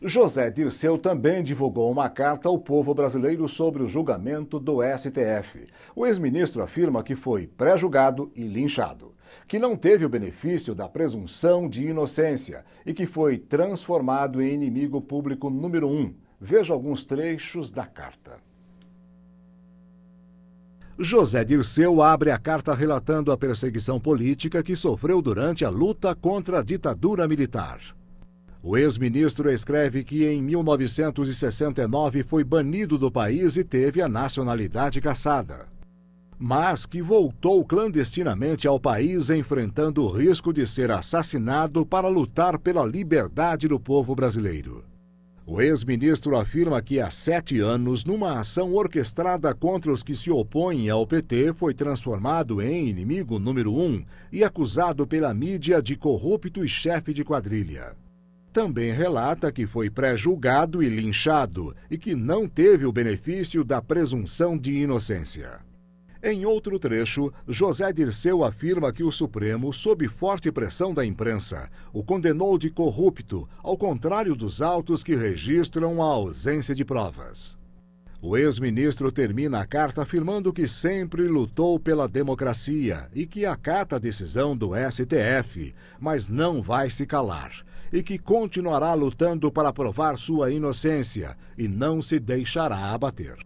José Dirceu também divulgou uma carta ao povo brasileiro sobre o julgamento do STF. O ex-ministro afirma que foi pré-julgado e linchado, que não teve o benefício da presunção de inocência e que foi transformado em inimigo público número um. Veja alguns trechos da carta. José Dirceu abre a carta relatando a perseguição política que sofreu durante a luta contra a ditadura militar. O ex-ministro escreve que em 1969 foi banido do país e teve a nacionalidade cassada, mas que voltou clandestinamente ao país enfrentando o risco de ser assassinado para lutar pela liberdade do povo brasileiro. O ex-ministro afirma que há sete anos, numa ação orquestrada contra os que se opõem ao PT, foi transformado em inimigo número um e acusado pela mídia de corrupto e chefe de quadrilha também relata que foi pré-julgado e linchado e que não teve o benefício da presunção de inocência. Em outro trecho, José Dirceu afirma que o Supremo, sob forte pressão da imprensa, o condenou de corrupto, ao contrário dos autos que registram a ausência de provas. O ex-ministro termina a carta afirmando que sempre lutou pela democracia e que acata a decisão do STF, mas não vai se calar e que continuará lutando para provar sua inocência e não se deixará abater.